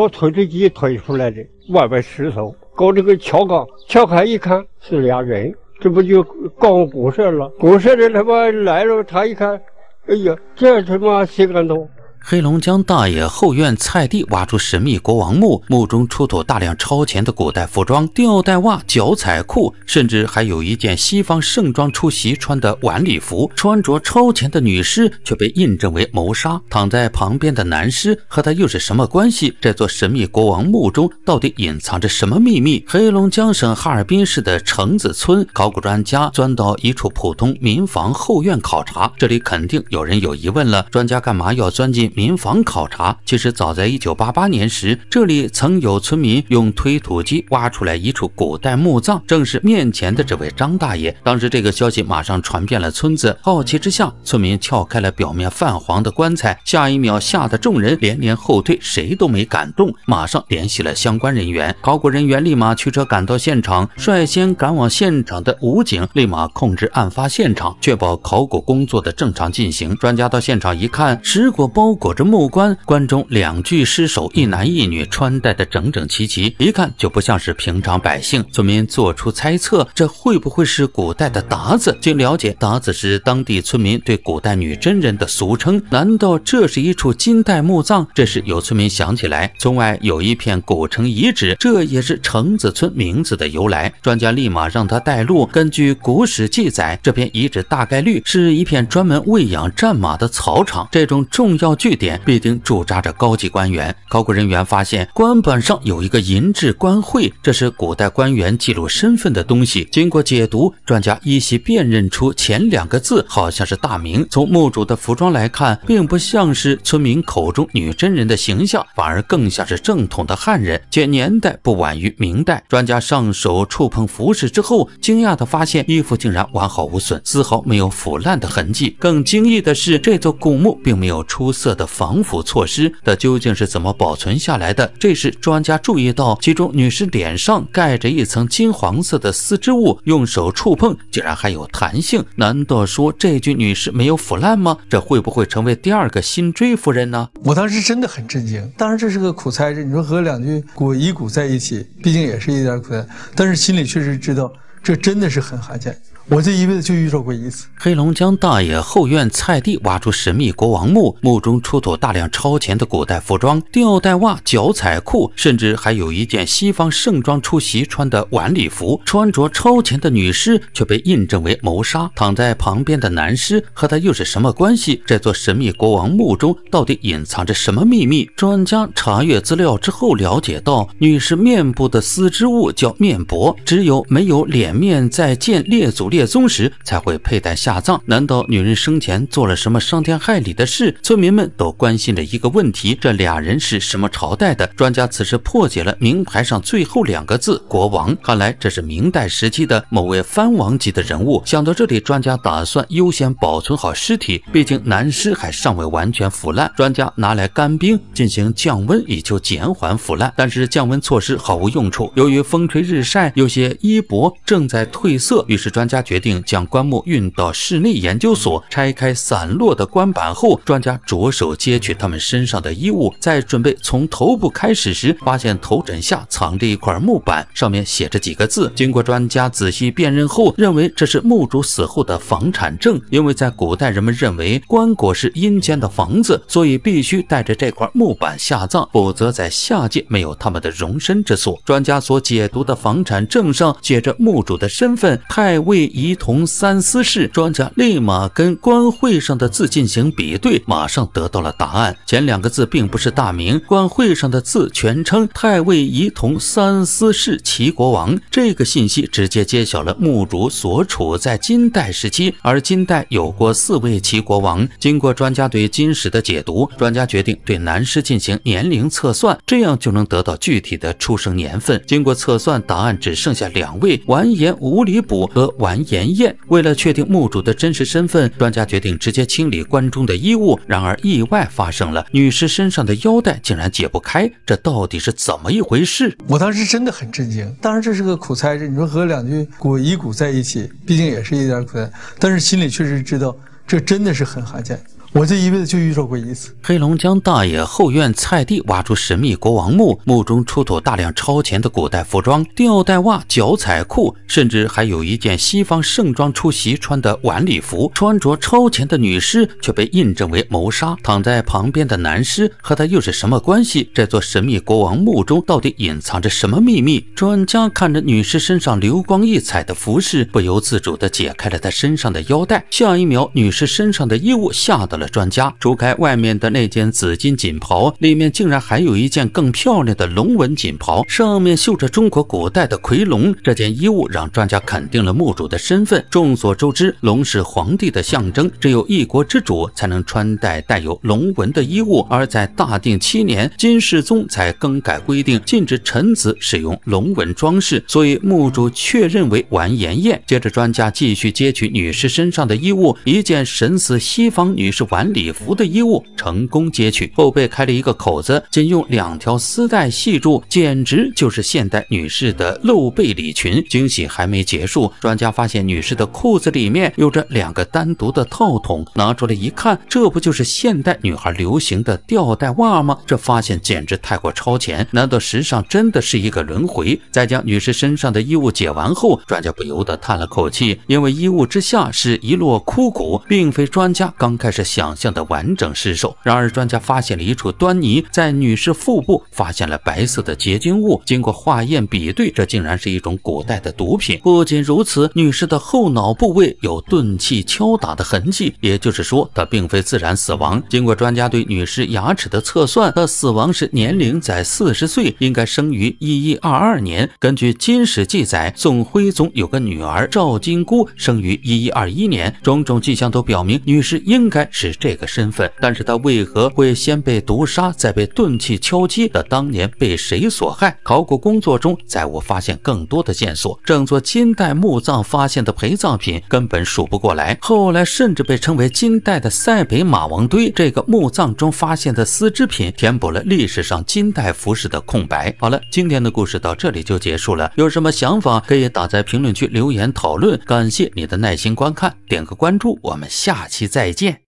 搞推土机推出来的外边石头，搞这个撬杠撬开一看是俩人，这不就刚公社了？公社的他妈来了，他一看，哎呀，这他妈谁敢动？黑龙江大爷后院菜地挖出神秘国王墓，墓中出土大量超前的古代服装、吊带袜、脚踩裤，甚至还有一件西方盛装出席穿的晚礼服。穿着超前的女尸却被印证为谋杀，躺在旁边的男尸和他又是什么关系？这座神秘国王墓中到底隐藏着什么秘密？黑龙江省哈尔滨市的城子村，考古专家钻到一处普通民房后院考察，这里肯定有人有疑问了：专家干嘛要钻进？民房考察，其实早在一九八八年时，这里曾有村民用推土机挖出来一处古代墓葬，正是面前的这位张大爷。当时这个消息马上传遍了村子，好奇之下，村民撬开了表面泛黄的棺材，下一秒吓得众人连连后退，谁都没敢动，马上联系了相关人员。考古人员立马驱车赶到现场，率先赶往现场的武警立马控制案发现场，确保考古工作的正常进行。专家到现场一看，石椁包。裹着木棺，棺中两具尸首，一男一女，穿戴的整整齐齐，一看就不像是平常百姓。村民做出猜测，这会不会是古代的达子？经了解，达子是当地村民对古代女真人的俗称。难道这是一处金代墓葬？这时有村民想起来，村外有一片古城遗址，这也是城子村名字的由来。专家立马让他带路。根据古史记载，这片遗址大概率是一片专门喂养战马的草场。这种重要据据点必定驻扎着高级官员。考古人员发现，官板上有一个银质官徽，这是古代官员记录身份的东西。经过解读，专家依稀辨认出前两个字好像是“大明”。从墓主的服装来看，并不像是村民口中女真人的形象，反而更像是正统的汉人，且年代不晚于明代。专家上手触碰服饰之后，惊讶地发现衣服竟然完好无损，丝毫没有腐烂的痕迹。更惊异的是，这座古墓并没有出色的。的防腐措施，它究竟是怎么保存下来的？这时，专家注意到，其中女尸脸上盖着一层金黄色的丝织物，用手触碰竟然还有弹性。难道说这具女尸没有腐烂吗？这会不会成为第二个辛追夫人呢？我当时真的很震惊。当然这是个苦差事，你说和两具古遗骨在一起，毕竟也是一点苦，但是心里确实知道，这真的是很罕见。我这一辈子就遇到过一次。黑龙江大冶后院菜地挖出神秘国王墓，墓中出土大量超前的古代服装，吊带袜、脚踩裤，甚至还有一件西方盛装出席穿的晚礼服。穿着超前的女尸却被印证为谋杀，躺在旁边的男尸和他又是什么关系？这座神秘国王墓中到底隐藏着什么秘密？专家查阅资料之后了解到，女尸面部的丝织物叫面帛，只有没有脸面再见列祖列。解宗时才会佩戴下葬，难道女人生前做了什么伤天害理的事？村民们都关心着一个问题：这俩人是什么朝代的？专家此时破解了名牌上最后两个字“国王”，看来这是明代时期的某位藩王级的人物。想到这里，专家打算优先保存好尸体，毕竟男尸还尚未完全腐烂。专家拿来干冰进行降温，以求减缓腐烂，但是降温措施毫无用处。由于风吹日晒，有些衣帛正在褪色，于是专家。决定将棺木运到室内研究所，拆开散落的棺板后，专家着手揭取他们身上的衣物。在准备从头部开始时，发现头枕下藏着一块木板，上面写着几个字。经过专家仔细辨认后，认为这是墓主死后的房产证。因为在古代，人们认为棺椁是阴间的房子，所以必须带着这块木板下葬，否则在下界没有他们的容身之所。专家所解读的房产证上写着墓主的身份太尉。遗同三司事，专家立马跟官会上的字进行比对，马上得到了答案。前两个字并不是大名，官会上的字全称太尉遗同三司事齐国王。这个信息直接揭晓了墓主所处在金代时期，而金代有过四位齐国王。经过专家对金史的解读，专家决定对男尸进行年龄测算，这样就能得到具体的出生年份。经过测算，答案只剩下两位完颜无里卜和完。妍验，为了确定墓主的真实身份，专家决定直接清理棺中的衣物。然而，意外发生了，女尸身上的腰带竟然解不开，这到底是怎么一回事？我当时真的很震惊。当然，这是个苦差事，你说和两具古遗骨在一起，毕竟也是一点苦差。但是心里确实知道，这真的是很罕见。我这一辈子就遇到过一次。黑龙江大爷后院菜地挖出神秘国王墓，墓中出土大量超前的古代服装，吊带袜、脚踩裤，甚至还有一件西方盛装出席穿的晚礼服。穿着超前的女尸却被印证为谋杀，躺在旁边的男尸和他又是什么关系？这座神秘国王墓中到底隐藏着什么秘密？专家看着女尸身上流光溢彩的服饰，不由自主地解开了她身上的腰带。下一秒，女尸身上的衣物吓得。了专家除开外面的那件紫金锦袍，里面竟然还有一件更漂亮的龙纹锦袍，上面绣着中国古代的夔龙。这件衣物让专家肯定了墓主的身份。众所周知，龙是皇帝的象征，只有一国之主才能穿戴带有龙纹的衣物。而在大定七年，金世宗才更改规定，禁止臣子使用龙纹装饰，所以墓主确认为完颜艳。接着，专家继续接取女尸身上的衣物，一件神似西方女士。晚礼服的衣物成功揭去，后背开了一个口子，仅用两条丝带系住，简直就是现代女士的露背礼裙。惊喜还没结束，专家发现女士的裤子里面有着两个单独的套筒，拿出来一看，这不就是现代女孩流行的吊带袜吗？这发现简直太过超前，难道时尚真的是一个轮回？在将女士身上的衣物解完后，专家不由得叹了口气，因为衣物之下是一摞枯骨，并非专家刚开始想。想象的完整尸首，然而专家发现了一处端倪，在女士腹部发现了白色的结晶物，经过化验比对，这竟然是一种古代的毒品。不仅如此，女士的后脑部位有钝器敲打的痕迹，也就是说她并非自然死亡。经过专家对女士牙齿的测算，她死亡时年龄在四十岁，应该生于一一二二年。根据金史记载，宋徽宗有个女儿赵金姑，生于一一二一年，种种迹象都表明女士应该是。这个身份，但是他为何会先被毒杀，再被钝器敲击？的当年被谁所害？考古工作中再无发现更多的线索。整座金代墓葬发现的陪葬品根本数不过来。后来甚至被称为金代的塞北马王堆这个墓葬中发现的丝织品，填补了历史上金代服饰的空白。好了，今天的故事到这里就结束了。有什么想法可以打在评论区留言讨论。感谢你的耐心观看，点个关注，我们下期再见。